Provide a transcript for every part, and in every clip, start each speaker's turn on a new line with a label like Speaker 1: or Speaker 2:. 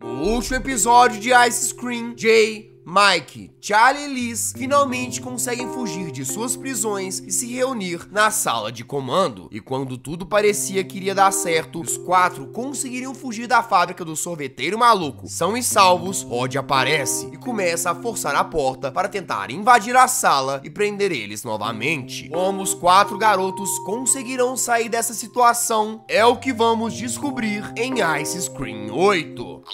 Speaker 1: No último episódio de Ice Cream, Jay Mike, Charlie e Liz finalmente conseguem fugir de suas prisões e se reunir na sala de comando. E quando tudo parecia que iria dar certo, os quatro conseguiriam fugir da fábrica do sorveteiro maluco. São e salvos, Rod aparece e começa a forçar a porta para tentar invadir a sala e prender eles novamente. Como os quatro garotos conseguirão sair dessa situação é o que vamos descobrir em Ice Screen 8.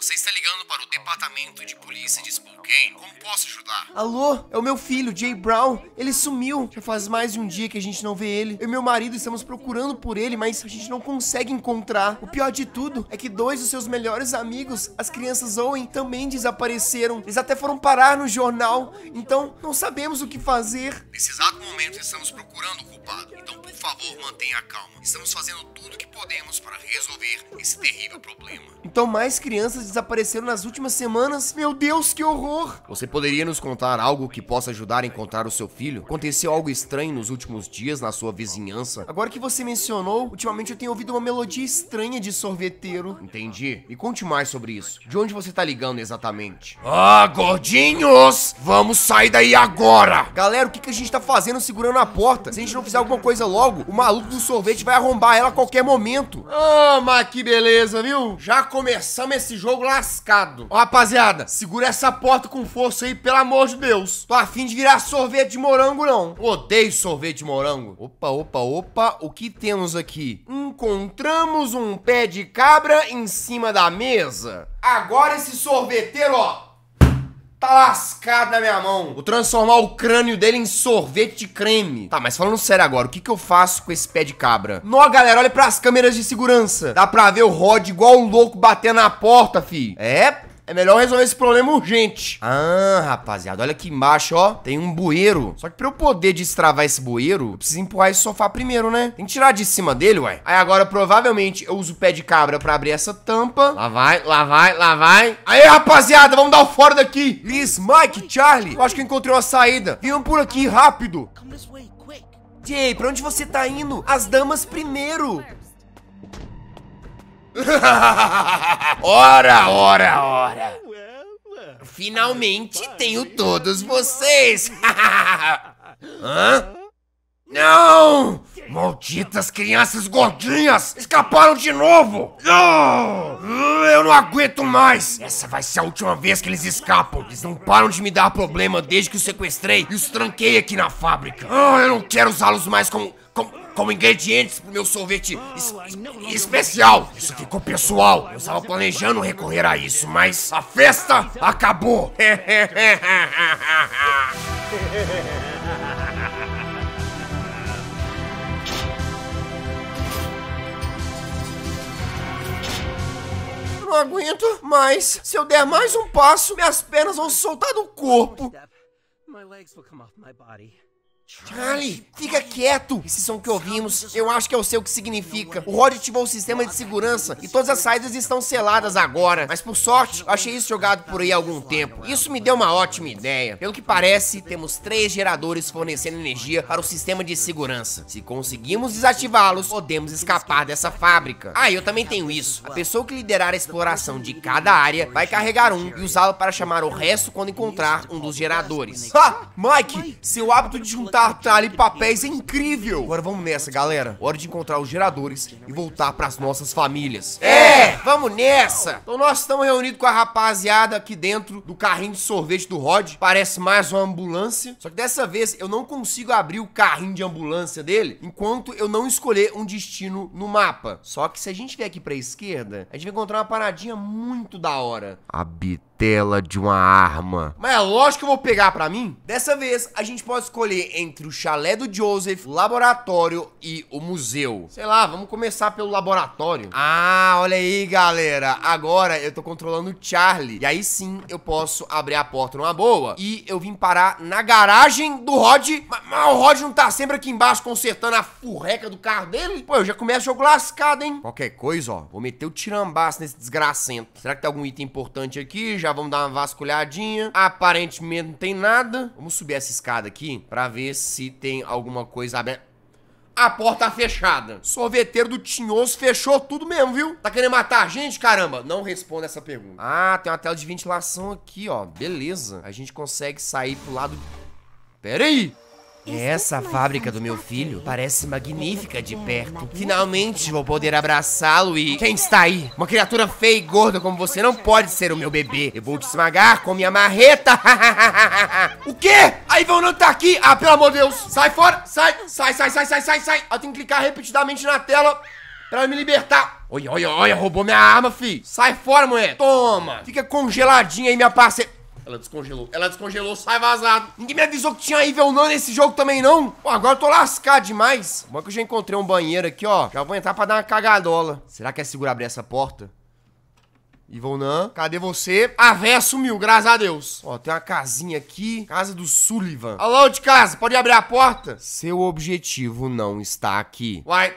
Speaker 1: Você está ligando para o Departamento de Polícia de Spokane alguém? Como posso ajudar? Alô, é o meu filho, Jay Brown. Ele sumiu. Já faz mais de um dia que a gente não vê ele. Eu e meu marido estamos procurando por ele, mas a gente não consegue encontrar. O pior de tudo é que dois dos seus melhores amigos, as crianças Owen, também desapareceram. Eles até foram parar no jornal. Então, não sabemos o que fazer. Nesse exato momento, estamos procurando o culpado. Então, por favor, mantenha a calma. Estamos fazendo tudo o que podemos para resolver esse terrível problema. Então, mais crianças desapareceram nas últimas semanas? Meu Deus, que horror! favor. Você poderia nos contar algo que possa ajudar a encontrar o seu filho? Aconteceu algo estranho nos últimos dias na sua vizinhança? Agora que você mencionou, ultimamente eu tenho ouvido uma melodia estranha de sorveteiro. Entendi. E conte mais sobre isso. De onde você tá ligando exatamente? Ah, gordinhos! Vamos sair daí agora! Galera, o que, que a gente tá fazendo segurando a porta? Se a gente não fizer alguma coisa logo, o maluco do sorvete vai arrombar ela a qualquer momento. Ah, mas que beleza, viu? Já começamos esse jogo lascado. Ó, rapaziada, segura essa porta com força aí, pelo amor de Deus. Tô afim de virar sorvete de morango, não. Odeio sorvete de morango. Opa, opa, opa. O que temos aqui? Encontramos um pé de cabra em cima da mesa. Agora esse sorveteiro, ó, tá lascado na minha mão. Vou transformar o crânio dele em sorvete de creme. Tá, mas falando sério agora, o que, que eu faço com esse pé de cabra? Nó, galera, olha pras câmeras de segurança. Dá pra ver o Rod igual um louco batendo na porta, fi. É, é melhor resolver esse problema urgente. Ah, rapaziada, olha aqui embaixo, ó. Tem um bueiro. Só que pra eu poder destravar esse bueiro, eu preciso empurrar esse sofá primeiro, né? Tem que tirar de cima dele, ué. Aí agora, provavelmente, eu uso o pé de cabra pra abrir essa tampa. Lá vai, lá vai, lá vai. Aí, rapaziada, vamos dar o fora daqui. Liz, Mike, Charlie, eu acho que eu encontrei uma saída. Venham por aqui, rápido. Jay, pra onde você tá indo? As damas primeiro ora, ora, ora. Finalmente tenho todos vocês. Hã? Não! Malditas crianças gordinhas! Escaparam de novo! Não! Ah! Eu não aguento mais! Essa vai ser a última vez que eles escapam! Eles não param de me dar problema desde que os sequestrei e os tranquei aqui na fábrica! Ah, eu não quero usá-los mais como como ingredientes pro meu sorvete ah, es especial. Isso ficou pessoal. Eu estava planejando recorrer a isso, mas a festa acabou. Eu não aguento mais. Se eu der mais um passo, minhas pernas vão soltar do corpo. My legs will come off my body. Charlie, fica quieto! Esse som que ouvimos, eu acho que eu é sei o que significa. O Rod ativou o sistema de segurança e todas as saídas estão seladas agora. Mas por sorte, achei isso jogado por aí há algum tempo. Isso me deu uma ótima ideia. Pelo que parece, temos três geradores fornecendo energia para o sistema de segurança. Se conseguirmos desativá-los, podemos escapar dessa fábrica. Ah, eu também tenho isso. A pessoa que liderar a exploração de cada área vai carregar um e usá-lo para chamar o resto quando encontrar um dos geradores. Ha! Ah, Mike, seu hábito de juntar Tá, tá ali Papéis é incrível! Agora vamos nessa, galera. Hora de encontrar os geradores e voltar pras nossas famílias. É! é! Vamos nessa! Então nós estamos reunidos com a rapaziada aqui dentro do carrinho de sorvete do Rod. Parece mais uma ambulância. Só que dessa vez eu não consigo abrir o carrinho de ambulância dele enquanto eu não escolher um destino no mapa. Só que se a gente vier aqui pra esquerda, a gente vai encontrar uma paradinha muito da hora. Habita tela de uma arma. Mas é lógico que eu vou pegar pra mim. Dessa vez, a gente pode escolher entre o chalé do Joseph, o laboratório e o museu. Sei lá, vamos começar pelo laboratório. Ah, olha aí, galera. Agora eu tô controlando o Charlie. E aí sim, eu posso abrir a porta numa boa. E eu vim parar na garagem do Rod. Mas, mas o Rod não tá sempre aqui embaixo consertando a furreca do carro dele? Pô, eu já começo o jogo lascado, hein? Qualquer coisa, ó. Vou meter o tirambaço nesse desgracento. Será que tem algum item importante aqui? Já já vamos dar uma vasculhadinha. Aparentemente não tem nada. Vamos subir essa escada aqui pra ver se tem alguma coisa aberta. A porta tá fechada. Sorveteiro do Tinhoso fechou tudo mesmo, viu? Tá querendo matar a gente? Caramba, não responda essa pergunta. Ah, tem uma tela de ventilação aqui, ó. Beleza. A gente consegue sair pro lado... Pera aí! Essa fábrica do meu filho parece magnífica de perto. É Finalmente vou poder abraçá-lo e. Quem está aí? Uma criatura feia e gorda como você não pode ser o meu bebê. Eu vou te esmagar com minha marreta. o quê? A Ivan não tá aqui? Ah, pelo amor de Deus! Sai fora! Sai! Sai, sai, sai, sai, sai, sai! Eu tenho que clicar repetidamente na tela pra me libertar. Oi, oi, oi, roubou minha arma, fi. Sai fora, mulher. Toma. Fica congeladinha aí, minha parceira. Ela descongelou. Ela descongelou, sai vazado. Ninguém me avisou que tinha nível não nesse jogo também, não. Pô, agora eu tô lascado demais. Bom é que eu já encontrei um banheiro aqui, ó. Já vou entrar pra dar uma cagadola. Será que é seguro abrir essa porta? Ivonan, cadê você? A véia sumiu, graças a Deus. Ó, tem uma casinha aqui. Casa do Sullivan. Alô, de casa, pode abrir a porta? Seu objetivo não está aqui. Uai,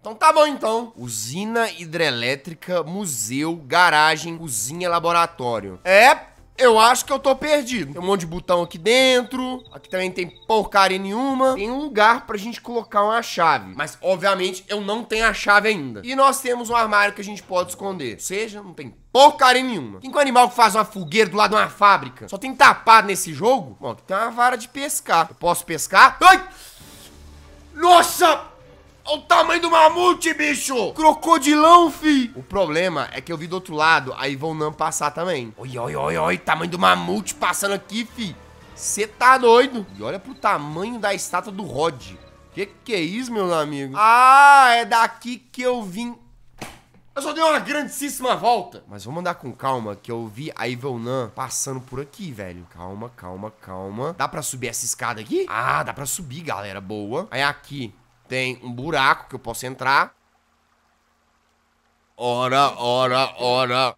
Speaker 1: então tá bom então. Usina hidrelétrica, museu, garagem, cozinha, laboratório. É, eu acho que eu tô perdido. Tem um monte de botão aqui dentro. Aqui também tem porcaria nenhuma. Tem um lugar pra gente colocar uma chave. Mas, obviamente, eu não tenho a chave ainda. E nós temos um armário que a gente pode esconder. Ou seja, não tem porcaria nenhuma. Quem que é um animal que faz uma fogueira do lado de uma fábrica? Só tem tapado nesse jogo? Bom, aqui tem uma vara de pescar. Eu posso pescar? Ai! Nossa! Olha o tamanho do mamute, bicho! Crocodilão, fi! O problema é que eu vi do outro lado a Ivonan passar também. Oi, oi, oi, oi, tamanho do mamute passando aqui, fi! Você tá doido? E olha pro tamanho da estátua do Rod. Que que é isso, meu amigo? Ah, é daqui que eu vim... Eu só dei uma grandíssima volta. Mas vamos andar com calma, que eu vi a Ivonan passando por aqui, velho. Calma, calma, calma. Dá pra subir essa escada aqui? Ah, dá pra subir, galera. Boa. Aí aqui, tem um buraco que eu posso entrar. Ora, ora, ora.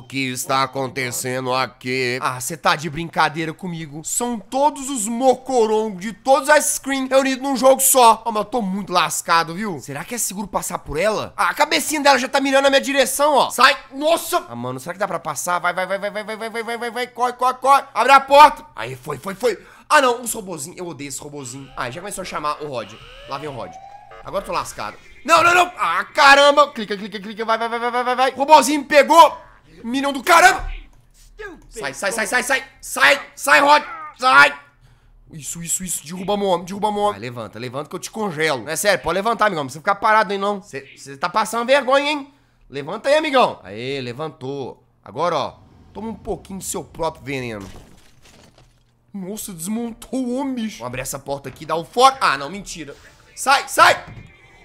Speaker 1: o que está acontecendo aqui? Ah, você tá de brincadeira comigo. São todos os mocorongos de todos as screens reunidos num jogo só. Ó, oh, mas eu tô muito lascado, viu? Será que é seguro passar por ela? Ah, a cabecinha dela já tá mirando na minha direção, ó. Sai! Nossa! Ah, mano, será que dá pra passar? Vai, vai, vai, vai, vai, vai, vai, vai, vai, vai, vai. Corre, corre, corre. Abre a porta. Aí, foi, foi, foi. Ah, não, os robôzinhos. Eu odeio esse robozinho. Ah, já começou a chamar o Rod. Lá vem o Rod. Agora eu tô lascado. Não, não, não. Ah, caramba. Clica, clica, clica. Vai, vai, vai, vai, vai, vai. robôzinho me pegou. Minion do caramba! Sai, sai, sai, sai, sai! Sai! Sai, Rod! Sai! Isso, isso, isso. Derruba meu homem, derruba meu homem. Vai, levanta, levanta que eu te congelo. Não é sério, pode levantar, amigão. Não precisa ficar parado aí, não. Você tá passando vergonha, hein? Levanta aí, amigão. Aê, levantou. Agora, ó. Toma um pouquinho do seu próprio veneno. Nossa, desmontou o homem, bicho. Vamos abrir essa porta aqui e dar o fora. Ah, não, mentira. Sai, sai!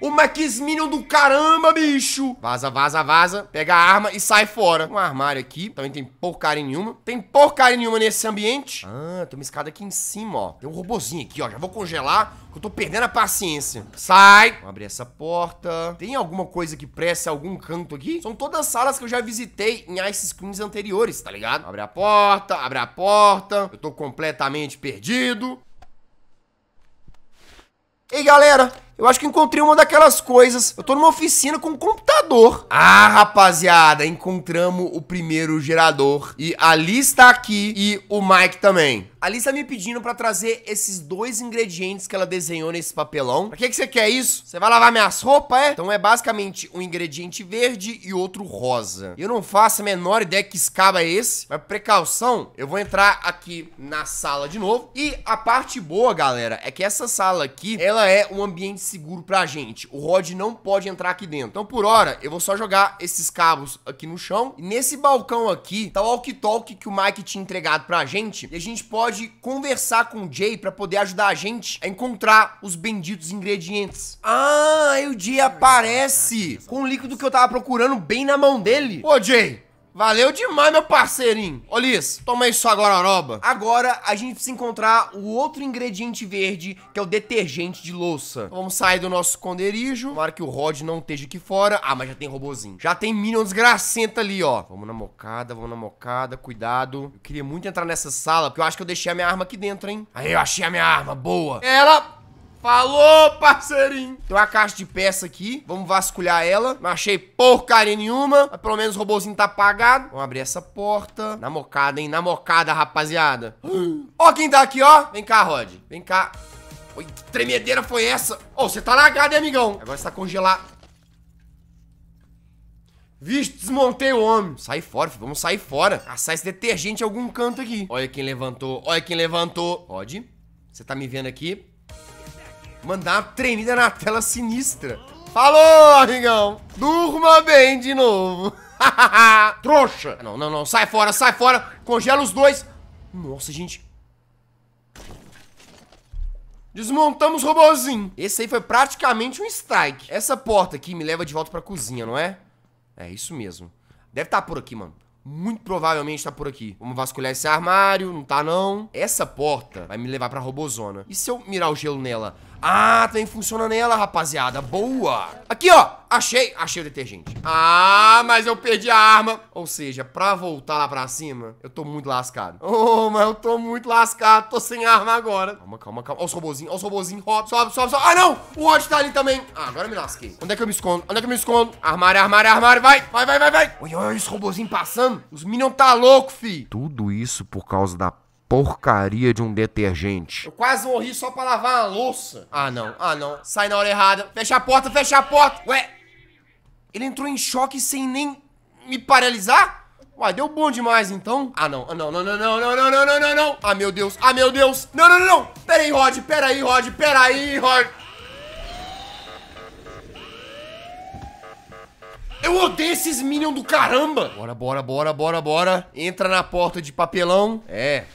Speaker 1: O Max Minion é do caramba, bicho. Vaza, vaza, vaza. Pega a arma e sai fora. Um armário aqui. Também tem porcaria nenhuma. Tem porcaria nenhuma nesse ambiente. Ah, tem uma escada aqui em cima, ó. Tem um robozinho aqui, ó. Já vou congelar, que eu tô perdendo a paciência. Sai. Vou abrir essa porta. Tem alguma coisa que pressa algum canto aqui? São todas salas que eu já visitei em Ice Screens anteriores, tá ligado? Abre a porta, abre a porta. Eu tô completamente perdido. Ei, galera! Eu acho que encontrei uma daquelas coisas. Eu tô numa oficina com um computador. Ah, rapaziada, encontramos o primeiro gerador. E a Liz tá aqui e o Mike também. A tá me pedindo pra trazer esses dois ingredientes que ela desenhou nesse papelão. Pra que que você quer isso? Você vai lavar minhas roupas, é? Então é basicamente um ingrediente verde e outro rosa. Eu não faço a menor ideia que escaba é esse, mas precaução, eu vou entrar aqui na sala de novo. E a parte boa, galera, é que essa sala aqui, ela é um ambiente seguro pra gente. O Rod não pode entrar aqui dentro. Então, por hora, eu vou só jogar esses cabos aqui no chão. E nesse balcão aqui, tá o walkie-talkie que o Mike tinha entregado pra gente. E a gente pode conversar com o Jay para poder ajudar a gente a encontrar os benditos ingredientes. Ah, aí o Jay aparece com o líquido que eu tava procurando bem na mão dele. Ô, Jay, Valeu demais, meu parceirinho. Olis toma isso agora, Aroba. Agora, a gente precisa encontrar o outro ingrediente verde, que é o detergente de louça. Então, vamos sair do nosso esconderijo. Tomara que o Rod não esteja aqui fora. Ah, mas já tem robozinho. Já tem Minions desgracenta ali, ó. Vamos na mocada, vamos na mocada. Cuidado. Eu queria muito entrar nessa sala, porque eu acho que eu deixei a minha arma aqui dentro, hein? Aí, eu achei a minha arma. Boa. Ela Falou, parceirinho! Tem uma caixa de peça aqui. Vamos vasculhar ela. Não achei porcaria nenhuma. Mas pelo menos o robôzinho tá apagado. Vamos abrir essa porta. Na mocada, hein? Na mocada, rapaziada. ó quem tá aqui, ó. Vem cá, Rod. Vem cá. Oi, que tremedeira foi essa? Ô, oh, você tá lagado, hein, amigão? Agora você tá congelado. Vixe, desmontei o homem. Sai fora, filho. vamos sair fora. Caçar esse detergente em algum canto aqui. Olha quem levantou, olha quem levantou. Rod, você tá me vendo aqui? Mandar uma tremida na tela sinistra. Falou, amigão. Durma bem de novo. Trouxa. Não, não, não. Sai fora, sai fora. Congela os dois. Nossa, gente. Desmontamos o robozinho. Esse aí foi praticamente um strike. Essa porta aqui me leva de volta pra cozinha, não é? É isso mesmo. Deve estar tá por aqui, mano muito provavelmente tá por aqui. Vamos vasculhar esse armário, não tá não. Essa porta vai me levar pra robozona. E se eu mirar o gelo nela? Ah, também funciona nela, rapaziada. Boa! Aqui, ó! Achei, achei o detergente. Ah, mas eu perdi a arma. Ou seja, pra voltar lá pra cima, eu tô muito lascado. Oh, mas eu tô muito lascado. Tô sem arma agora. Calma, calma, calma. Ó os robôzinhos, ó os robôzinhos. Sobe, sobe, sobe, sobe. Ah, não! O Rod tá ali também. Ah, agora eu me lasquei. Onde é que eu me escondo? Onde é que eu me escondo? Armário, armário, armário. Vai, vai, vai, vai, vai. Olha, olha os robozinhos passando. Os meninos tá louco, fi. Tudo isso por causa da porcaria de um detergente. Eu quase morri só pra lavar a louça. Ah, não. Ah, não. Sai na hora errada. Fecha a porta, fecha a porta. Ué, ele entrou em choque sem nem me paralisar? Uai, deu bom demais, então. Ah, não. Ah, não, não, não, não, não, não, não, não, não, não. Ah, meu Deus. Ah, meu Deus. Não, não, não, não. Pera aí, Rod. Pera aí, Rod. Pera aí, Rod. Eu odeio esses minions do caramba. Bora, bora, bora, bora, bora. Entra na porta de papelão. É.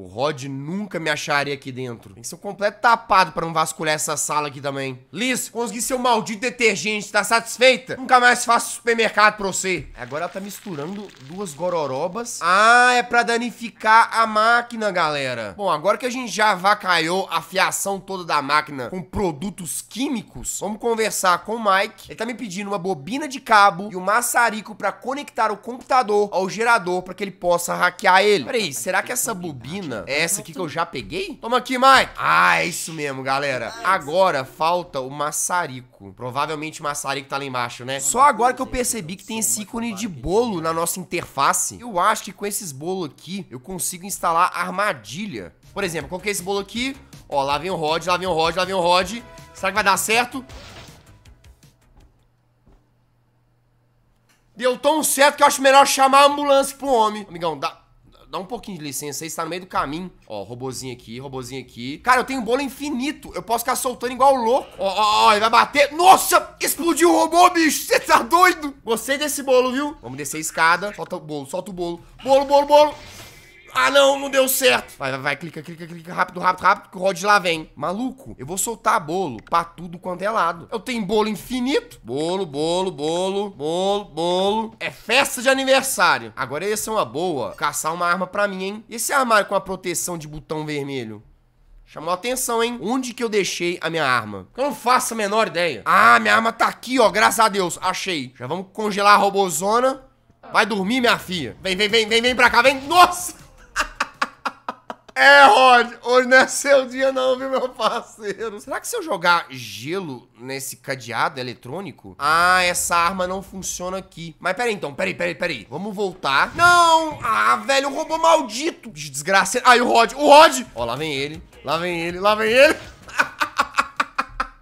Speaker 1: O Rod nunca me acharia aqui dentro. Tem que ser um completo tapado pra não vasculhar essa sala aqui também. Liz, consegui seu maldito detergente, tá satisfeita? Nunca mais faço supermercado pra você. Agora ela tá misturando duas gororobas. Ah, é pra danificar a máquina, galera. Bom, agora que a gente já vacaiou a fiação toda da máquina com produtos químicos, vamos conversar com o Mike. Ele tá me pedindo uma bobina de cabo e um maçarico pra conectar o computador ao gerador pra que ele possa hackear ele. Peraí, será que essa bobina é essa aqui que eu já peguei? Toma aqui, Mike. Ah, é isso mesmo, galera. Agora falta o maçarico. Provavelmente o maçarico tá lá embaixo, né? Só agora que eu percebi que tem esse ícone de bolo na nossa interface. Eu acho que com esses bolos aqui, eu consigo instalar armadilha. Por exemplo, coloquei esse bolo aqui. Ó, lá vem o Rod, lá vem o Rod, lá vem o Rod. Será que vai dar certo? Deu tão certo que eu acho melhor chamar a ambulância pro homem. Amigão, dá dá um pouquinho de licença aí, você tá no meio do caminho. Ó, robozinho aqui, robozinho aqui. Cara, eu tenho um bolo infinito. Eu posso ficar soltando igual louco. Ó, ó, ó, ele vai bater. Nossa, explodiu o robô, bicho. Você tá doido? Gostei desse bolo, viu? Vamos descer a escada. Solta o bolo, solta o bolo. Bolo, bolo, bolo. Ah, não, não deu certo. Vai, vai, vai, clica, clica, clica, rápido, rápido, rápido, que o Rod lá vem. Maluco, eu vou soltar bolo pra tudo quanto é lado. Eu tenho bolo infinito. Bolo, bolo, bolo, bolo, bolo. É festa de aniversário. Agora essa é uma boa. Caçar uma arma pra mim, hein? E esse armário com a proteção de botão vermelho? Chamou atenção, hein? Onde que eu deixei a minha arma? Eu não faço a menor ideia. Ah, minha arma tá aqui, ó. Graças a Deus. Achei. Já vamos congelar a robozona. Vai dormir, minha filha. Vem, vem, vem, vem, vem pra cá. Vem. Nossa! É, Rod, hoje não é seu dia não, viu, meu parceiro? Será que se eu jogar gelo nesse cadeado eletrônico? Ah, essa arma não funciona aqui. Mas peraí então, peraí, peraí, peraí. Vamos voltar. Não! Ah, velho, um robô maldito! Desgraça. Ai, o Rod, o Rod! Ó, lá vem ele, lá vem ele, lá vem ele.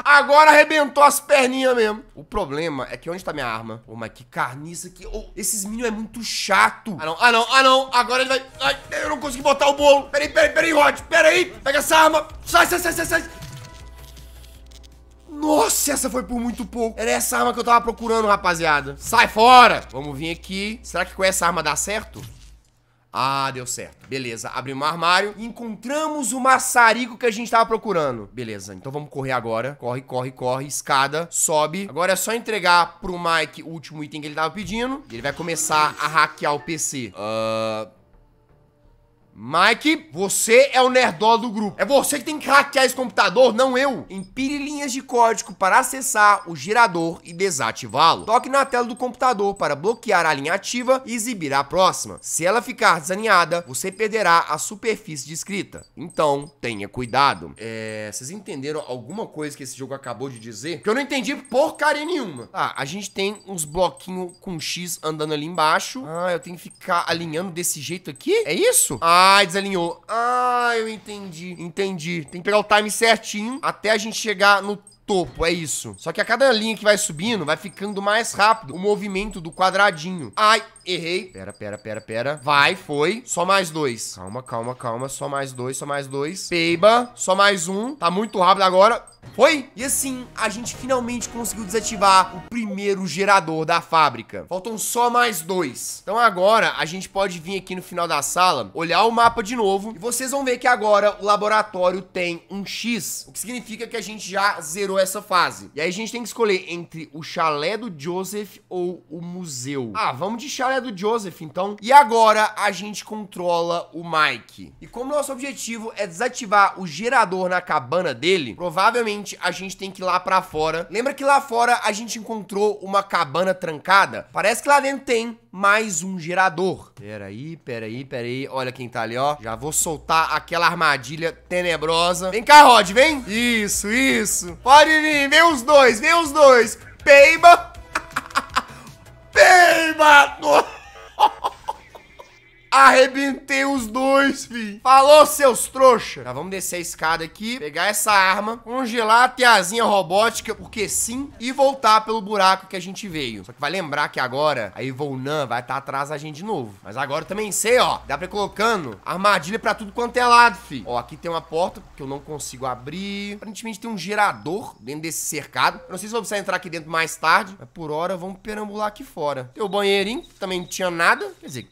Speaker 1: Agora arrebentou as perninhas mesmo. O problema é que onde tá minha arma? Pô, mas que carniça aqui. Oh, esses minions é muito chato. Ah, não, ah, não, ah, não. Agora ele vai... Ai, eu não consegui botar o bolo. Peraí, peraí, peraí, Rod. Peraí. Pega essa arma. Sai, sai, sai, sai, sai. Nossa, essa foi por muito pouco. Era essa arma que eu tava procurando, rapaziada. Sai fora. Vamos vir aqui. Será que com essa arma dá certo? Ah, deu certo. Beleza, abrimos o armário encontramos o maçarico que a gente tava procurando. Beleza, então vamos correr agora. Corre, corre, corre, escada, sobe. Agora é só entregar pro Mike o último item que ele tava pedindo. E ele vai começar a hackear o PC. Ahn... Uh... Mike, você é o nerdola do grupo. É você que tem que hackear esse computador, não eu. Empire linhas de código para acessar o girador e desativá-lo. Toque na tela do computador para bloquear a linha ativa e exibir a próxima. Se ela ficar desalinhada, você perderá a superfície de escrita. Então, tenha cuidado. É, vocês entenderam alguma coisa que esse jogo acabou de dizer? Que eu não entendi porcaria nenhuma. Tá, ah, a gente tem uns bloquinhos com X andando ali embaixo. Ah, eu tenho que ficar alinhando desse jeito aqui? É isso? Ah, ah, desalinhou. Ah, eu entendi. Entendi. Tem que pegar o time certinho até a gente chegar no topo, é isso. Só que a cada linha que vai subindo, vai ficando mais rápido o movimento do quadradinho. Ai, errei. Pera, pera, pera, pera. Vai, foi. Só mais dois. Calma, calma, calma. Só mais dois, só mais dois. Peiba. Só mais um. Tá muito rápido agora. Foi? E assim, a gente finalmente conseguiu desativar o primeiro gerador da fábrica. Faltam só mais dois. Então agora, a gente pode vir aqui no final da sala, olhar o mapa de novo, e vocês vão ver que agora o laboratório tem um X, o que significa que a gente já zerou essa fase. E aí a gente tem que escolher entre o chalé do Joseph ou o museu. Ah, vamos de chalé do Joseph, então. E agora, a gente controla o Mike. E como nosso objetivo é desativar o gerador na cabana dele, provavelmente a gente tem que ir lá pra fora. Lembra que lá fora a gente encontrou uma cabana trancada? Parece que lá dentro tem mais um gerador. Peraí, peraí, peraí. Olha quem tá ali, ó. Já vou soltar aquela armadilha tenebrosa. Vem cá, Rod, vem. Isso, isso. Pode vir, vem os dois, vem os dois. Peima, peima. Nossa. Arrebentei os dois, fi. Falou, seus trouxa. Tá, vamos descer a escada aqui, pegar essa arma, congelar a tiazinha robótica, porque sim, e voltar pelo buraco que a gente veio. Só que vai lembrar que agora a Ivonan vai estar tá atrás da gente de novo. Mas agora eu também sei, ó. Dá pra ir colocando armadilha pra tudo quanto é lado, fi. Ó, aqui tem uma porta que eu não consigo abrir. Aparentemente tem um gerador dentro desse cercado. Eu não sei se vou precisar entrar aqui dentro mais tarde, mas por hora vamos perambular aqui fora. Tem o banheirinho, também não tinha nada. Quer dizer,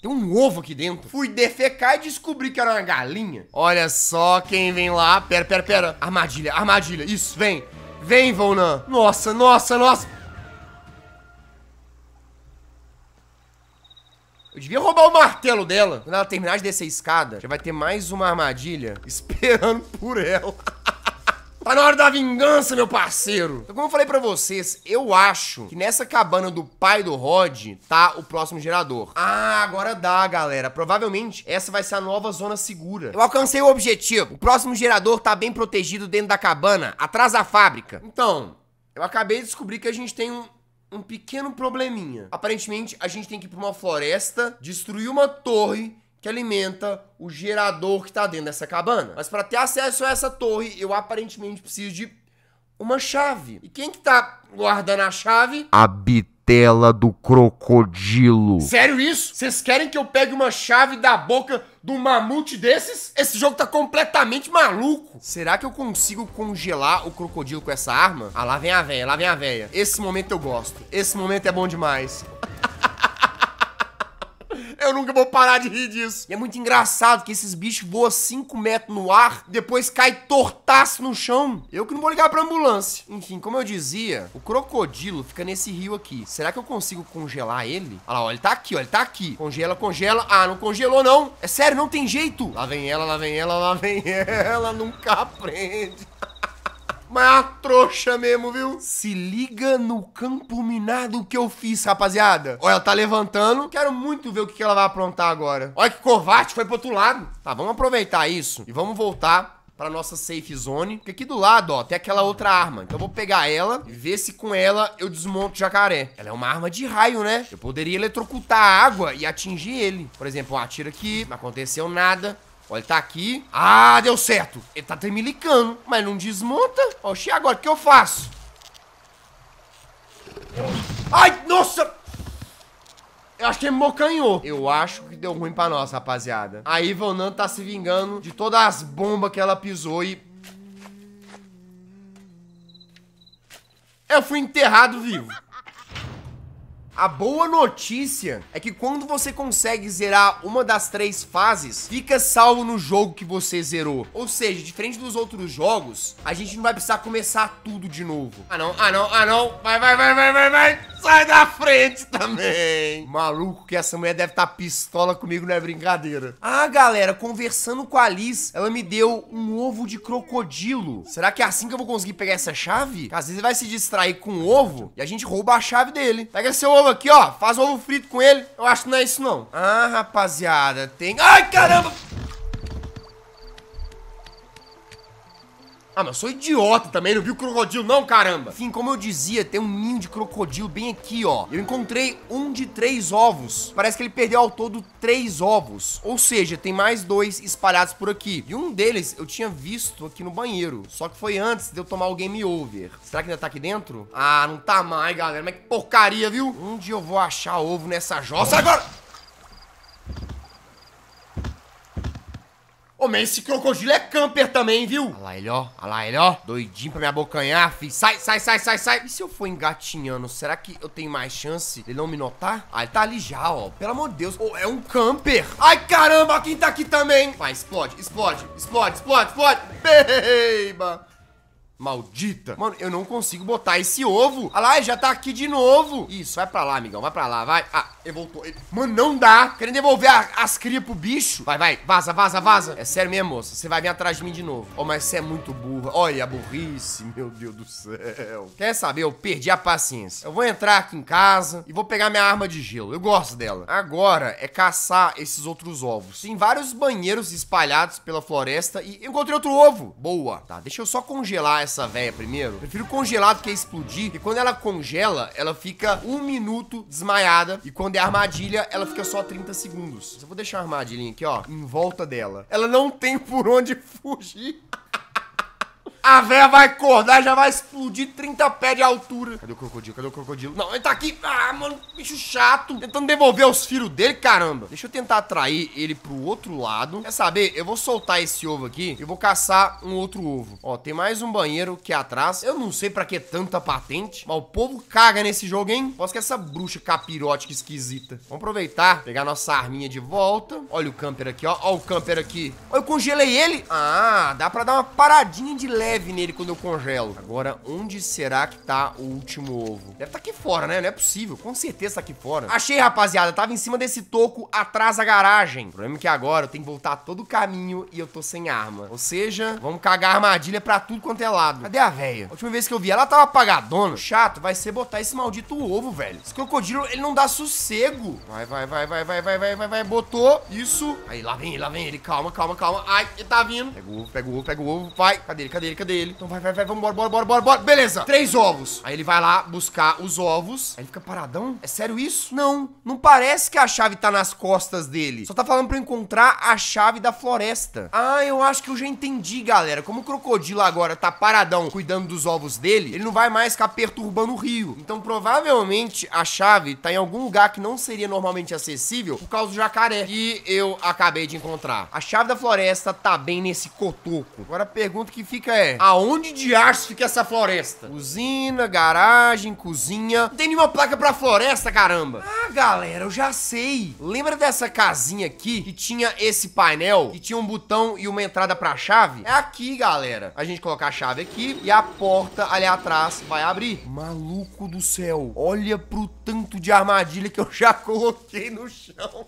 Speaker 1: tem um ovo aqui dentro. Fui defecar e descobri que era uma galinha. Olha só quem vem lá. Pera, pera, pera. Armadilha, armadilha. Isso, vem. Vem, Volnan. Nossa, nossa, nossa. Eu devia roubar o martelo dela. Quando ela terminar de descer a escada, já vai ter mais uma armadilha esperando por ela. Tá na hora da vingança, meu parceiro. Então, como eu falei pra vocês, eu acho que nessa cabana do pai do Rod tá o próximo gerador. Ah, agora dá, galera. Provavelmente essa vai ser a nova zona segura. Eu alcancei o objetivo. O próximo gerador tá bem protegido dentro da cabana, atrás da fábrica. Então, eu acabei de descobrir que a gente tem um, um pequeno probleminha. Aparentemente, a gente tem que ir pra uma floresta, destruir uma torre que alimenta o gerador que está dentro dessa cabana. Mas para ter acesso a essa torre, eu aparentemente preciso de uma chave. E quem que tá guardando a chave? A bitela do crocodilo. Sério isso? Vocês querem que eu pegue uma chave da boca do mamute desses? Esse jogo tá completamente maluco. Será que eu consigo congelar o crocodilo com essa arma? Ah, lá vem a véia, lá vem a véia. Esse momento eu gosto. Esse momento é bom demais nunca vou parar de rir disso. E é muito engraçado que esses bichos voam 5 metros no ar, depois cai tortaço no chão. Eu que não vou ligar pra ambulância. Enfim, como eu dizia, o crocodilo fica nesse rio aqui. Será que eu consigo congelar ele? Olha lá, ó, ele tá aqui, ó, ele tá aqui. Congela, congela. Ah, não congelou não. É sério, não tem jeito. Lá vem ela, lá vem ela, lá vem ela. Nunca aprende. Mas é uma trouxa mesmo, viu? Se liga no campo minado que eu fiz, rapaziada. Olha, ela tá levantando. Quero muito ver o que ela vai aprontar agora. Olha que covarde, foi pro outro lado. Tá, vamos aproveitar isso e vamos voltar pra nossa safe zone. Porque aqui do lado, ó, tem aquela outra arma. Então eu vou pegar ela e ver se com ela eu desmonto o jacaré. Ela é uma arma de raio, né? Eu poderia eletrocutar a água e atingir ele. Por exemplo, ó, atira aqui, não aconteceu nada. Olha tá aqui. Ah, deu certo. Ele tá tremilicando, mas não desmonta. Oxi, agora o que eu faço? Ai, nossa! Eu acho que ele mocanhou. Eu acho que deu ruim pra nós, rapaziada. A Ivonan tá se vingando de todas as bombas que ela pisou e... Eu fui enterrado vivo. A boa notícia é que quando você consegue zerar uma das três fases, fica salvo no jogo que você zerou. Ou seja, diferente dos outros jogos, a gente não vai precisar começar tudo de novo. Ah não, ah não, ah não. Vai, vai, vai, vai, vai, vai. Sai da frente também. Maluco que essa mulher deve estar tá pistola comigo, não é brincadeira. Ah, galera, conversando com a Alice, ela me deu um ovo de crocodilo. Será que é assim que eu vou conseguir pegar essa chave? Às vezes ele vai se distrair com o ovo e a gente rouba a chave dele. Pega seu ovo ovo aqui, ó. Faz ovo frito com ele. Eu acho que não é isso, não. Ah, rapaziada, tem... Ai, caramba! Ah, mas eu sou idiota também, não vi o crocodilo não, caramba. Enfim, como eu dizia, tem um ninho de crocodilo bem aqui, ó. Eu encontrei um de três ovos. Parece que ele perdeu ao todo três ovos. Ou seja, tem mais dois espalhados por aqui. E um deles eu tinha visto aqui no banheiro. Só que foi antes de eu tomar o game over. Será que ainda tá aqui dentro? Ah, não tá mais, galera. Mas que porcaria, viu? Onde eu vou achar ovo nessa jossa agora... Ô, esse crocodilo é camper também, viu? Olha lá ele, ó. Olha lá ele, ó. Doidinho pra me abocanhar, fi. Sai, sai, sai, sai, sai. E se eu for engatinhando, será que eu tenho mais chance de não me notar? Ah, ele tá ali já, ó. Pelo amor de Deus. Oh, é um camper. Ai, caramba, quem tá aqui também? Vai, explode, explode, explode, explode, explode. Beba. Maldita. Mano, eu não consigo botar esse ovo. Olha lá, já tá aqui de novo. Isso, vai pra lá, amigão. Vai pra lá, vai. Ah, ele voltou. Ele... Mano, não dá. Querendo devolver a, as crias pro bicho. Vai, vai. Vaza, vaza, vaza. É sério mesmo, moça. Você vai vir atrás de mim de novo. Oh, mas você é muito burra. Olha a burrice, meu Deus do céu. Quer saber? Eu perdi a paciência. Eu vou entrar aqui em casa e vou pegar minha arma de gelo. Eu gosto dela. Agora é caçar esses outros ovos. Tem vários banheiros espalhados pela floresta e encontrei outro ovo. Boa. Tá, deixa eu só congelar essa véia primeiro? Prefiro congelar que explodir. E quando ela congela, ela fica um minuto desmaiada. E quando é armadilha, ela fica só 30 segundos. Eu vou deixar a armadilhinha aqui, ó, em volta dela. Ela não tem por onde fugir. A véia vai acordar e já vai explodir 30 pés de altura. Cadê o crocodilo? Cadê o crocodilo? Não, ele tá aqui. Ah, mano, bicho chato. Tentando devolver os filhos dele, caramba. Deixa eu tentar atrair ele pro outro lado. Quer saber? Eu vou soltar esse ovo aqui e vou caçar um outro ovo. Ó, tem mais um banheiro aqui atrás. Eu não sei pra que tanta patente, mas o povo caga nesse jogo, hein? Posso que essa bruxa capirótica esquisita. Vamos aproveitar, pegar nossa arminha de volta. Olha o camper aqui, ó. Ó o camper aqui. Ó, eu congelei ele. Ah, dá pra dar uma paradinha de leve neve nele quando eu congelo. Agora, onde será que tá o último ovo? Deve tá aqui fora, né? Não é possível. Com certeza tá aqui fora. Achei, rapaziada. Tava em cima desse toco atrás da garagem. O problema é que agora eu tenho que voltar todo o caminho e eu tô sem arma. Ou seja, vamos cagar armadilha pra tudo quanto é lado. Cadê a velha? A última vez que eu vi ela tava apagadona. chato, vai ser botar esse maldito ovo, velho. Esse crocodilo, ele não dá sossego. Vai, vai, vai, vai, vai, vai, vai, vai, vai. Botou. Isso. Aí, lá vem ele, lá vem ele. Calma, calma, calma. Ai, ele tá vindo. Pega o ovo, pega o ovo, pega o ovo. Vai. Cadê ele? Cadê ele? Cadê cadê ele? Então vai, vai, vai, vambora, bora, bora, bora, bora. Beleza, três ovos. Aí ele vai lá buscar os ovos. Aí ele fica paradão. É sério isso? Não, não parece que a chave tá nas costas dele. Só tá falando pra eu encontrar a chave da floresta. Ah, eu acho que eu já entendi, galera. Como o crocodilo agora tá paradão cuidando dos ovos dele, ele não vai mais ficar perturbando o rio. Então provavelmente a chave tá em algum lugar que não seria normalmente acessível por causa do jacaré que eu acabei de encontrar. A chave da floresta tá bem nesse cotoco. Agora a pergunta que fica é, é. Aonde de aço fica essa floresta? Usina, garagem, cozinha. Não tem nenhuma placa pra floresta, caramba. Ah, galera, eu já sei. Lembra dessa casinha aqui que tinha esse painel? Que tinha um botão e uma entrada pra chave? É aqui, galera. A gente coloca a chave aqui e a porta ali atrás vai abrir. Maluco do céu. Olha pro tanto de armadilha que eu já coloquei no chão.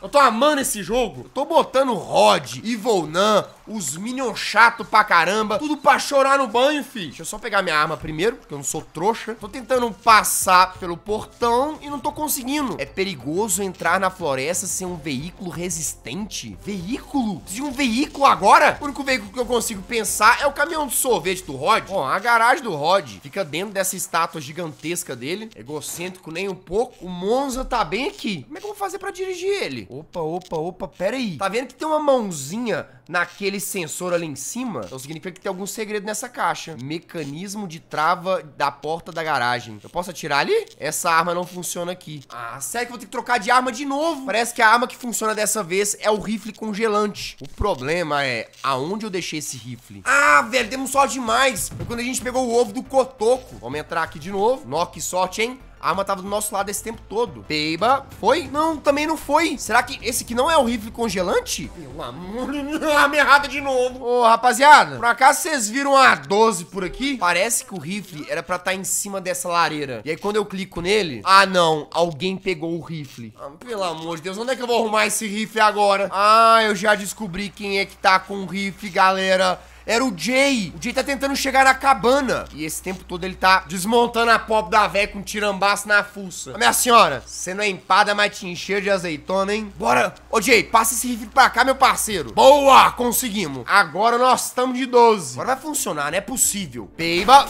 Speaker 1: Eu tô amando esse jogo. Eu tô botando Rod, Ivolnan, os Minion chato pra caramba, tudo pra chorar no banho, fi. Deixa eu só pegar minha arma primeiro, porque eu não sou trouxa. Tô tentando passar pelo portão e não tô conseguindo. É perigoso entrar na floresta sem um veículo resistente? Veículo? de um veículo agora? O único veículo que eu consigo pensar é o caminhão de sorvete do Rod. Bom, a garagem do Rod fica dentro dessa estátua gigantesca dele, egocêntrico nem um pouco. O Monza tá bem aqui. Como é que eu vou fazer pra dirigir ele? Opa, opa, opa, pera aí. Tá vendo que tem uma mãozinha naquele sensor ali em cima, então significa que tem algum segredo nessa caixa. Mecanismo de trava da porta da garagem. Eu posso atirar ali? Essa arma não funciona aqui. Ah, sério que vou ter que trocar de arma de novo? Parece que a arma que funciona dessa vez é o rifle congelante. O problema é aonde eu deixei esse rifle. Ah, velho, demos sorte demais. Foi quando a gente pegou o ovo do cotoco. Vamos entrar aqui de novo. Nó, que sorte, hein? A arma tava do nosso lado esse tempo todo. Beiba, foi? Não, também não foi. Será que esse aqui não é o rifle congelante? Meu amor, arma errada de novo. Ô, rapaziada, por acaso vocês viram a 12 por aqui? Parece que o rifle era pra estar tá em cima dessa lareira. E aí quando eu clico nele... Ah, não, alguém pegou o rifle. Ah, pelo amor de Deus, onde é que eu vou arrumar esse rifle agora? Ah, eu já descobri quem é que tá com o rifle, galera. Era o Jay. O Jay tá tentando chegar na cabana. E esse tempo todo ele tá desmontando a pop da véia com um tirambaço na fuça. minha senhora, você não é empada, mas te encheu de azeitona, hein? Bora. Ô, Jay, passa esse rifle pra cá, meu parceiro. Boa, conseguimos. Agora nós estamos de 12. Agora vai funcionar, não é possível. Peiba.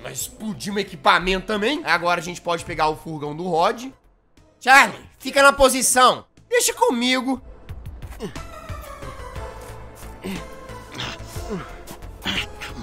Speaker 1: Mas explodimos equipamento também. Agora a gente pode pegar o furgão do Rod. Charlie, fica na posição. Deixa comigo.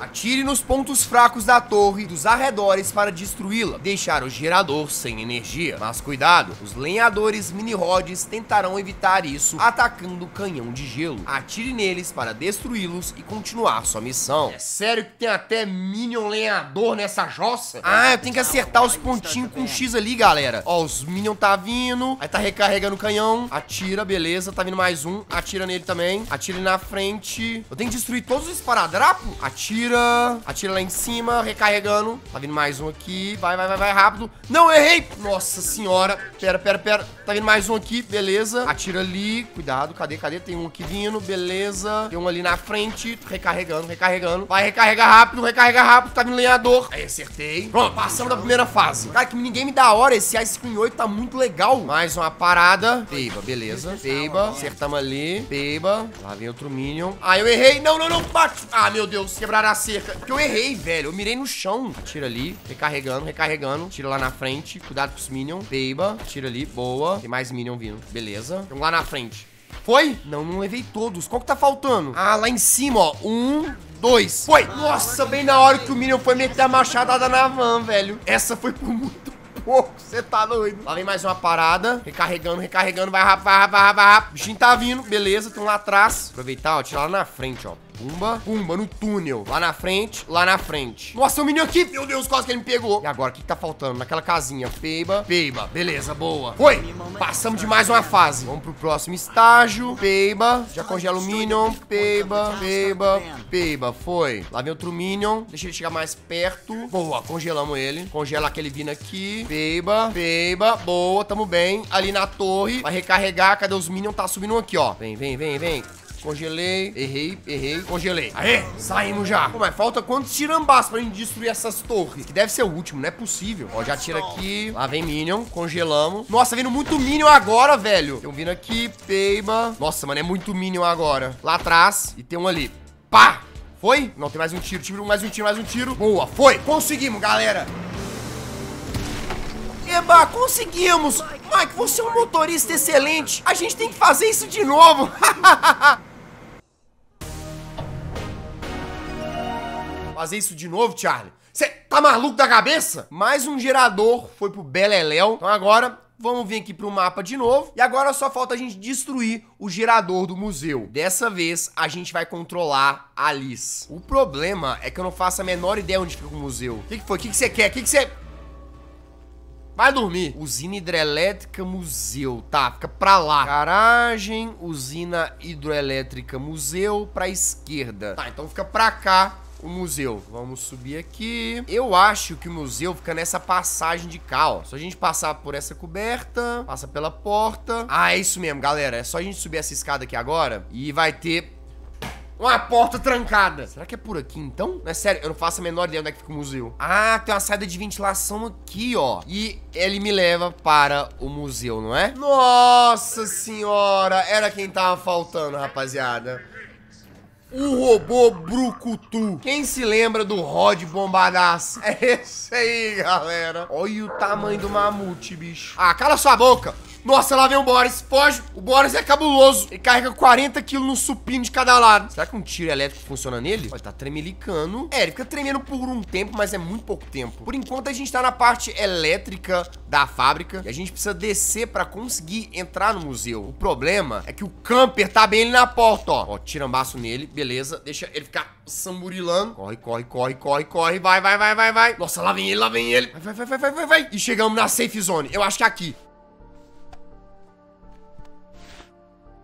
Speaker 1: Atire nos pontos fracos da torre e dos arredores para destruí-la, deixar o gerador sem energia. Mas cuidado, os lenhadores mini-rods tentarão evitar isso atacando o canhão de gelo. Atire neles para destruí-los e continuar sua missão. É sério que tem até Minion lenhador nessa jossa? Ah, eu tenho que acertar os pontinhos com X ali, galera. Ó, os Minion tá vindo, aí tá recarregando o canhão, atira, beleza, tá vindo mais um, atira nele também, atira na frente. Eu tenho que destruir todos os esparadrapos? Atira atira. Atira lá em cima, recarregando. Tá vindo mais um aqui. Vai, vai, vai, vai, rápido. Não, errei! Nossa senhora. Pera, pera, pera. Tá vindo mais um aqui, beleza. Atira ali. Cuidado, cadê, cadê? Tem um aqui vindo, beleza. Tem um ali na frente. Recarregando, recarregando. Vai, recarrega rápido, recarrega rápido. Tá vindo lenhador. Aí, acertei. Pronto, passamos da primeira fase. Cara, que ninguém me dá hora. Esse Ice Queen 8 tá muito legal. Mais uma parada. Peiba, beleza. Peiba, acertamos ali. Peiba. Lá vem outro Minion. Ah, eu errei. Não, não, não. Bate. Ah, meu Deus. as cerca. Porque eu errei, velho. Eu mirei no chão. Tira ali. Recarregando, recarregando. Tira lá na frente. Cuidado com os minions. Beba, Tira ali. Boa. Tem mais minion vindo. Beleza. um lá na frente. Foi? Não, não levei todos. Qual que tá faltando? Ah, lá em cima, ó. Um, dois. Foi! Nossa, bem na hora que o Minion foi meter a machadada na van, velho. Essa foi por muito pouco. Você tá doido. Lá vem mais uma parada. Recarregando, recarregando. Vai rápido, vai rápido, vai rápido, rápido. O bichinho tá vindo. Beleza, tem um lá atrás. Aproveitar, ó. Tira lá na frente, ó. Pumba. Pumba, no túnel. Lá na frente, lá na frente. Nossa, o menino aqui. Meu Deus, quase que ele me pegou. E agora, o que, que tá faltando? Naquela casinha. Peiba. Peiba. Beleza, boa. Foi. Passamos de mais uma fase. Vamos pro próximo estágio. Peiba. Já congela o Minion. Peiba. Peiba. Peiba. Foi. Lá vem outro Minion. Deixa ele chegar mais perto. Boa. Congelamos ele. Congela aquele vindo aqui. Peiba. Peiba. Boa. Tamo bem. Ali na torre. Vai recarregar. Cadê os Minion? Tá subindo aqui, ó. Vem, vem, vem, vem. Congelei, errei, errei, congelei. Aê, saímos já. Pô, mas falta quantos tirambás pra gente destruir essas torres? Que deve ser o último, não é possível. Ó, já tira aqui. Lá vem Minion, congelamos. Nossa, vindo muito Minion agora, velho. Tem um vindo aqui, peiba. Nossa, mano, é muito Minion agora. Lá atrás, e tem um ali. Pá! Foi? Não, tem mais um tiro, tiro, mais um tiro, mais um tiro. Boa, foi! Conseguimos, galera! Eba, conseguimos! Mike, você é um motorista excelente! A gente tem que fazer isso de novo! Hahaha. fazer isso de novo, Charlie? Você tá maluco da cabeça? Mais um gerador foi pro Beleléu. Então agora Vamos vir aqui pro mapa de novo. E agora só falta a gente destruir o gerador do museu. Dessa vez, a gente vai controlar a Alice. O problema é que eu não faço a menor ideia onde fica o museu. O que, que, foi? O que, que você quer? O que, que você... Vai dormir. Usina hidrelétrica museu. Tá, fica pra lá. Garagem, usina hidrelétrica museu pra esquerda. Tá, então fica pra cá o museu. Vamos subir aqui. Eu acho que o museu fica nessa passagem de cá, ó. Só a gente passar por essa coberta, passa pela porta. Ah, é isso mesmo, galera. É só a gente subir essa escada aqui agora e vai ter uma porta trancada. Será que é por aqui, então? Não é sério, eu não faço a menor ideia onde é que fica o museu. Ah, tem uma saída de ventilação aqui, ó. E ele me leva para o museu, não é? Nossa senhora, era quem tava faltando, rapaziada. O robô Brucutu. Quem se lembra do Rod Bombadaço? É esse aí, galera. Olha o tamanho do mamute, bicho. Ah, cala sua boca. Nossa, lá vem o Boris. Foge. O Boris é cabuloso. Ele carrega 40 quilos no supino de cada lado. Será que um tiro elétrico funciona nele? Olha, tá tremelicando. É, ele fica tremendo por um tempo, mas é muito pouco tempo. Por enquanto, a gente tá na parte elétrica da fábrica. E a gente precisa descer pra conseguir entrar no museu. O problema é que o camper tá bem ali na porta, ó. Ó, tirambaço nele. Beleza. Deixa ele ficar samburilando. Corre, corre, corre, corre, corre. Vai, vai, vai, vai, vai. Nossa, lá vem ele, lá vem ele. Vai, vai, vai, vai, vai, vai. E chegamos na safe zone. Eu acho que é aqui.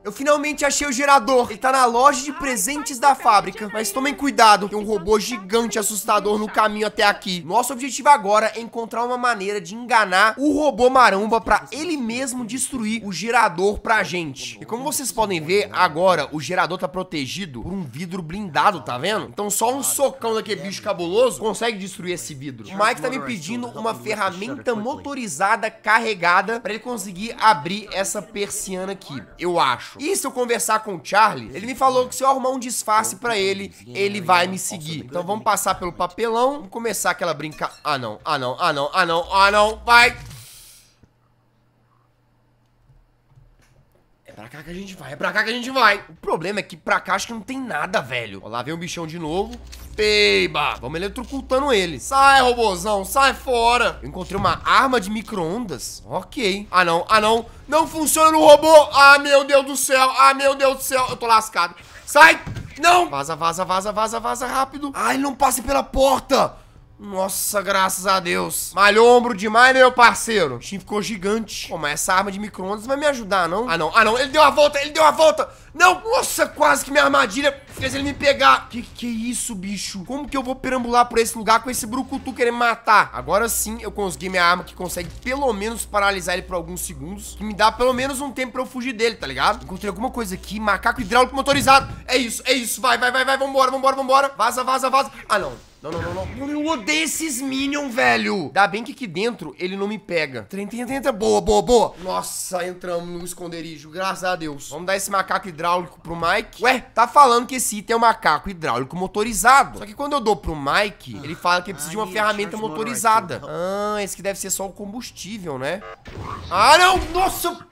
Speaker 1: Eu finalmente achei o gerador. Ele tá na loja de presentes da fábrica. Mas tomem cuidado, tem um robô gigante assustador no caminho até aqui. Nosso objetivo agora é encontrar uma maneira de enganar o robô maromba pra ele mesmo destruir o gerador pra gente. E como vocês podem ver, agora o gerador tá protegido por um vidro blindado, tá vendo? Então só um socão daquele bicho cabuloso consegue destruir esse vidro. O Mike tá me pedindo uma ferramenta motorizada carregada pra ele conseguir abrir essa persiana aqui, eu acho macho. E se eu conversar com o Charlie, ele me falou que se eu arrumar um disfarce para ele, ele vai né? me seguir. Então vamos passar pelo papelão, vamos começar aquela brincadeira. Ah não, ah não, ah não, ah não, ah não, vai... pra cá que a gente vai, é pra cá que a gente vai. O problema é que pra cá acho que não tem nada, velho. Ó, lá vem o bichão de novo. Peiba! Vamos eletrocultando ele. Sai, robozão, sai fora. Eu encontrei uma arma de micro-ondas. Ok. Ah, não, ah, não. Não funciona no robô. Ah, meu Deus do céu. Ah, meu Deus do céu. Eu tô lascado. Sai! Não! Vaza, vaza, vaza, vaza, vaza rápido. Ah, ele não passe pela porta. Nossa, graças a Deus. Malhou o ombro demais, né, meu parceiro? O time ficou gigante. Pô, mas essa arma de micro-ondas vai me ajudar, não? Ah, não. Ah, não. Ele deu a volta. Ele deu a volta. Não. Nossa, quase que minha armadilha fez ele me pegar. Que que é isso, bicho? Como que eu vou perambular por esse lugar com esse brucutu querendo me matar? Agora sim, eu consegui minha arma que consegue pelo menos paralisar ele por alguns segundos. Que me dá pelo menos um tempo pra eu fugir dele, tá ligado? Encontrei alguma coisa aqui. Macaco hidráulico motorizado. É isso, é isso. Vai, vai, vai, vai. Vambora, vambora, vambora. Vaza, vaza, vaza. Ah, não. Não, não, não, não. Mano, eu odeio esses minions velho. Dá bem que aqui dentro ele não me pega. 30, 30, boa, boa, boa. Nossa, entramos no esconderijo, graças a Deus. Vamos dar esse macaco hidráulico pro Mike. Ué, tá falando que esse item é um macaco hidráulico motorizado. Só que quando eu dou pro Mike, ah. ele fala que ele precisa de uma ferramenta motorizada. Então. Ah, esse que deve ser só o combustível, né? Ah, não! Nossa!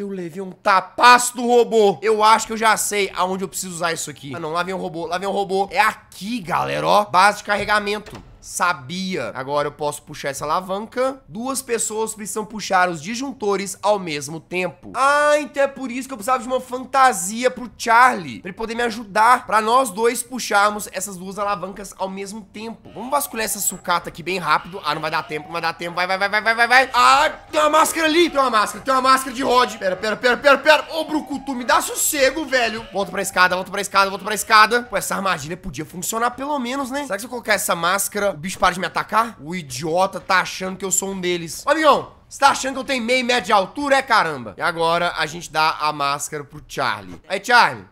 Speaker 1: Eu levei um tapaço do robô. Eu acho que eu já sei aonde eu preciso usar isso aqui. Ah, não. Lá vem um robô. Lá vem um robô. É aqui, galera, ó. Base de carregamento sabia. Agora eu posso puxar essa alavanca. Duas pessoas precisam puxar os disjuntores ao mesmo tempo. Ah, então é por isso que eu precisava de uma fantasia pro Charlie, pra ele poder me ajudar, pra nós dois puxarmos essas duas alavancas ao mesmo tempo. Vamos vasculhar essa sucata aqui bem rápido. Ah, não vai dar tempo, não vai dar tempo. Vai, vai, vai, vai, vai, vai, vai. Ah, tem uma máscara ali. Tem uma máscara, tem uma máscara de Rod. Pera, pera, pera, pera, pera. Ô, Brucutu, me dá sossego, velho. Volto pra escada, volta pra escada, volta pra escada. Pô, essa armadilha podia funcionar pelo menos, né? Será que se eu colocar essa máscara, bicho para de me atacar? O idiota tá achando que eu sou um deles. amigão, você tá achando que eu tenho meio metro de altura, é caramba? E agora a gente dá a máscara pro Charlie. Aí, Charlie.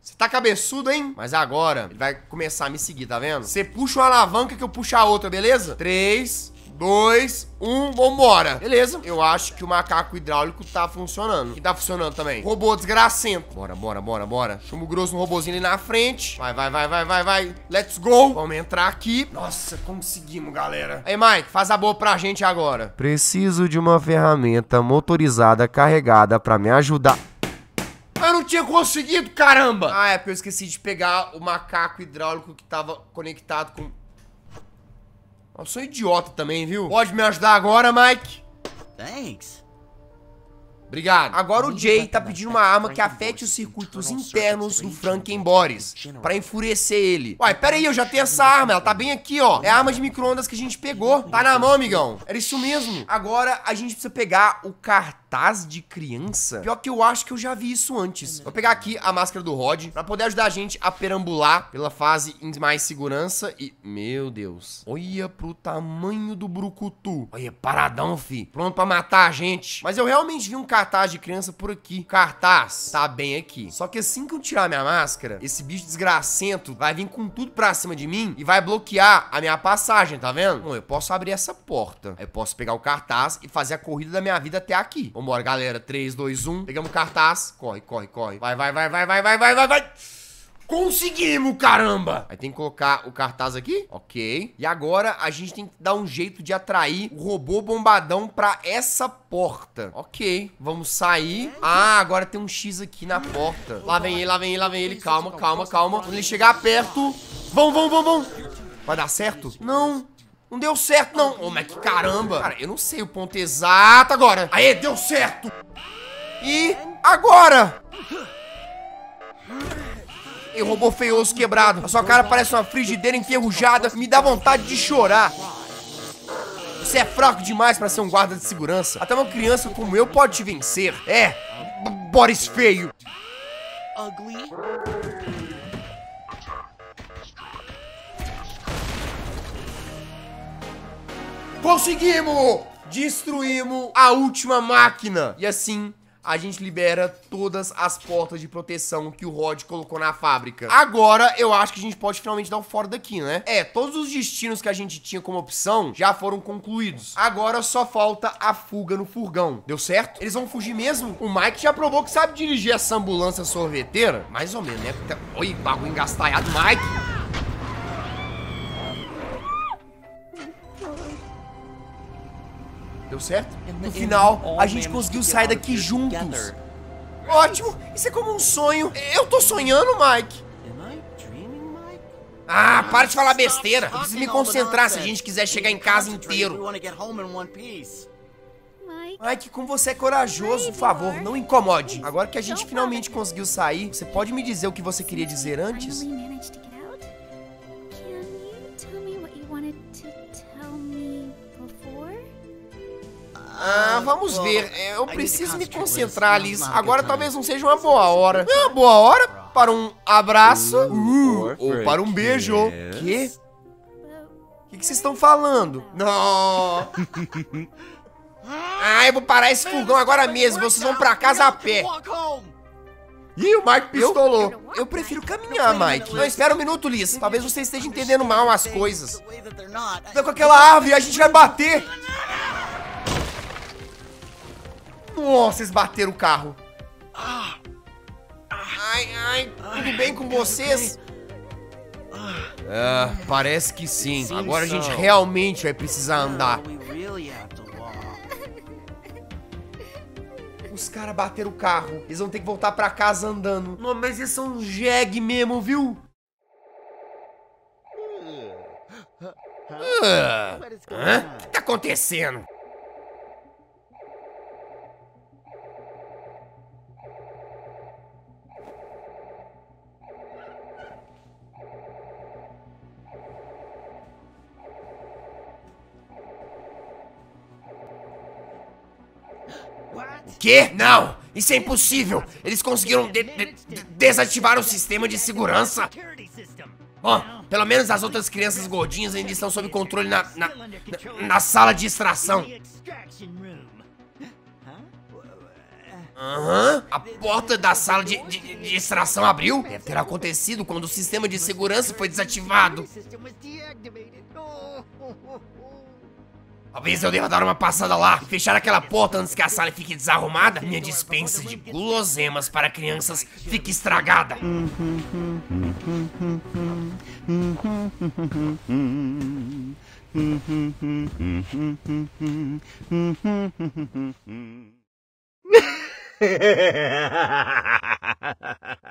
Speaker 1: Você tá cabeçudo, hein? Mas agora ele vai começar a me seguir, tá vendo? Você puxa uma alavanca que eu puxo a outra, beleza? Três, dois, um, vambora. Beleza. Eu acho que o macaco hidráulico tá funcionando. Que tá funcionando também. Robô desgracento. Bora, bora, bora, bora. Chamo grosso no robôzinho ali na frente. Vai, vai, vai, vai, vai, vai. Let's go. Vamos entrar aqui. Nossa, conseguimos, galera. Aí, Mike, faz a boa pra gente agora. Preciso de uma ferramenta motorizada carregada pra me ajudar eu não tinha conseguido, caramba! Ah, é porque eu esqueci de pegar o macaco hidráulico que tava conectado com eu sou idiota também, viu? Pode me ajudar agora, Mike? Thanks. Obrigado. Agora o Jay tá pedindo uma arma que afete os circuitos internos do Franken Boris pra enfurecer ele. Uai, pera aí, eu já tenho essa arma, ela tá bem aqui, ó. É a arma de micro-ondas que a gente pegou. Tá na mão, amigão. Era é isso mesmo. Agora a gente precisa pegar o cartão cartaz de criança? Pior que eu acho que eu já vi isso antes. É Vou pegar aqui a máscara do Rod pra poder ajudar a gente a perambular pela fase em mais segurança e... Meu Deus. Olha pro tamanho do brucutu. Olha, paradão, fi. Pronto pra matar a gente. Mas eu realmente vi um cartaz de criança por aqui. Cartaz. Tá bem aqui. Só que assim que eu tirar minha máscara, esse bicho desgracento vai vir com tudo pra cima de mim e vai bloquear a minha passagem, tá vendo? Bom, eu posso abrir essa porta. Eu posso pegar o cartaz e fazer a corrida da minha vida até aqui. Vambora, galera. 3, 2, 1. Pegamos o cartaz. Corre, corre, corre. Vai, vai, vai, vai, vai, vai, vai, vai, vai. Conseguimos, caramba! Aí tem que colocar o cartaz aqui. Ok. E agora a gente tem que dar um jeito de atrair o robô bombadão pra essa porta. Ok. Vamos sair. Ah, agora tem um X aqui na porta. Lá vem ele, lá vem ele, lá vem ele. Calma, calma, calma. Quando ele chegar perto... Vão, vão, vão, vão. Vai dar certo? Não. Não deu certo, não. Ô, oh, que caramba. Cara, eu não sei o ponto exato agora. Aê, deu certo. E agora? E robô feioso quebrado. A sua cara parece uma frigideira enferrujada. Me dá vontade de chorar. Você é fraco demais para ser um guarda de segurança. Até uma criança como eu pode te vencer. É, Boris feio. Ugly. Conseguimos! Destruímos a última máquina. E assim, a gente libera todas as portas de proteção que o Rod colocou na fábrica. Agora, eu acho que a gente pode finalmente dar um fora daqui, né? É, todos os destinos que a gente tinha como opção já foram concluídos. Agora só falta a fuga no furgão. Deu certo? Eles vão fugir mesmo? O Mike já provou que sabe dirigir essa ambulância sorveteira. Mais ou menos, né? Oi, bagulho engastalhado, Mike. Deu certo? É no final, a gente conseguiu sair daqui juntos. Ótimo! Isso é como um sonho. Eu tô sonhando, Mike. Ah, para de falar besteira. Eu preciso me concentrar se a gente quiser chegar em casa inteiro. Mike, como você é corajoso, por favor, não incomode. Agora que a gente finalmente conseguiu sair, você pode me dizer o que você queria dizer antes? Ah, vamos ver. Eu preciso me concentrar, Liz. Agora talvez não seja uma boa hora. É uma boa hora para um abraço uh, ou para um beijo. O Quê? O que vocês estão falando? Não! ah, eu vou parar esse fogão agora mesmo. Vocês vão para casa a pé. Ih, o Mike pistolou. Eu, eu, prefiro caminhar, Mike. Não, espera um minuto, Liz. Talvez você esteja entendendo mal as coisas. Tá com aquela árvore, a gente vai bater. Nossa, eles bateram o carro. Ah. Ai, ai, tudo bem com vocês? Ah, parece que sim. Agora a gente realmente vai precisar andar. Os caras bateram o carro. Eles vão ter que voltar pra casa andando. Não, mas eles são um jegue mesmo, viu? Ah, O que tá acontecendo? Não! Isso é impossível! Eles conseguiram de de desativar o sistema de segurança! Bom, pelo menos as outras crianças gordinhas ainda estão sob controle na, na, na, na sala de extração. Aham, uhum. a porta da sala de, de, de extração abriu. Deve ter acontecido quando o sistema de segurança foi desativado. Talvez eu deva dar uma passada lá, fechar aquela porta antes que a sala fique desarrumada. Minha dispensa de guloseimas para crianças fique estragada.